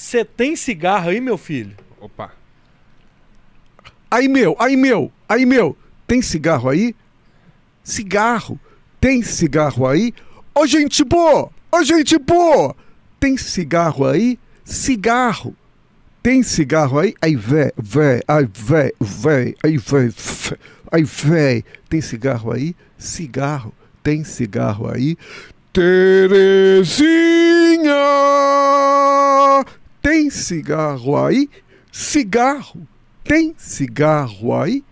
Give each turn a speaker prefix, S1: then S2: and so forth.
S1: Você tem cigarro aí, meu filho? Opa.
S2: Aí, meu, aí, meu, aí, meu. Tem cigarro aí? Cigarro. Tem cigarro aí? Ô, gente boa! Ô, gente boa! Tem cigarro aí? Cigarro. Tem cigarro aí? Aí, véi, véi, aí, véi, véi, aí, véi, aí, véi. Tem cigarro aí? Cigarro. Tem cigarro aí? Terezinha! Tem cigarro aí? Cigarro! Tem cigarro aí?